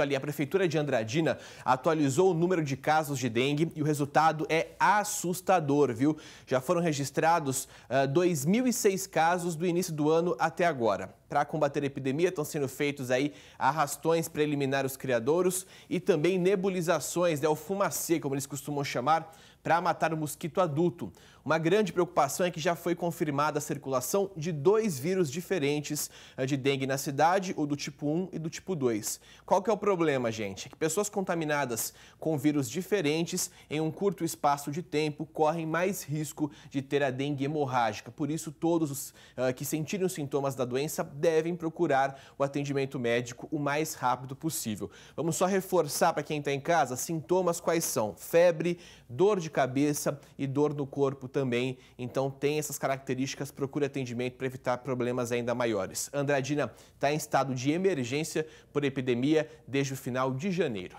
Olha, a Prefeitura de Andradina atualizou o número de casos de dengue e o resultado é assustador, viu? Já foram registrados uh, ah, 2.006 casos do início do ano até agora para combater a epidemia. Estão sendo feitos aí arrastões para eliminar os criadouros e também nebulizações, né, o fumacê, como eles costumam chamar, para matar o mosquito adulto. Uma grande preocupação é que já foi confirmada a circulação de dois vírus diferentes eh, de dengue na cidade, o do tipo 1 e do tipo 2. Qual que é o problema, gente? É que pessoas contaminadas com vírus diferentes em um curto espaço de tempo correm mais risco de ter a dengue hemorrágica. Por isso, todos os uh, que sentirem os sintomas da doença devem procurar o atendimento médico o mais rápido possível. Vamos só reforçar para quem está em casa sintomas quais são: febre, dor de cabeça e dor no corpo também. Então tem essas características, procure atendimento para evitar problemas ainda maiores. Andradina está em estado de emergência por epidemia desde o final de janeiro.